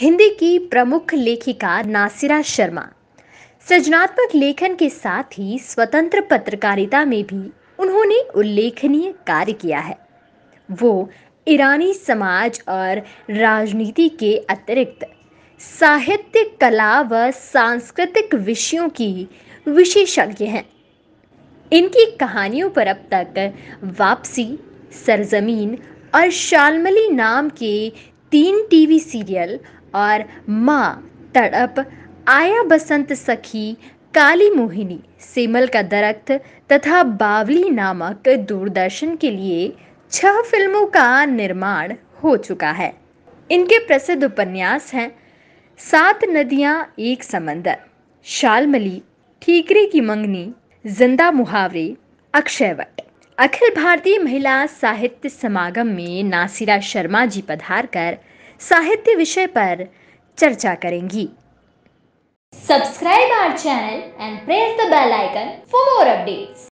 हिंदी की प्रमुख लेखिका नासिरा शर्मा सृजनात्मक लेखन के साथ ही स्वतंत्र पत्रकारिता में भी उन्होंने उल्लेखनीय कार्य किया है वो ईरानी समाज और राजनीति के अतिरिक्त साहित्य कला व सांस्कृतिक विषयों की विशेषज्ञ हैं इनकी कहानियों पर अब तक वापसी सरजमीन और शालमली नाम के तीन टीवी सीरियल और माँ तड़प आया बसंत सखी काली मोहिनी सेमल का दरख्त तथा बावली नामक दूरदर्शन के लिए छह फिल्मों का निर्माण हो चुका है इनके प्रसिद्ध उपन्यास हैं सात नदियाँ एक समंदर शालमली ठीकरी की मंगनी जिंदा मुहावरे अक्षयवट अखिल भारतीय महिला साहित्य समागम में नासिरा शर्मा जी पधार कर साहित्य विषय पर चर्चा करेंगी subscribe our channel and press the bell icon for more updates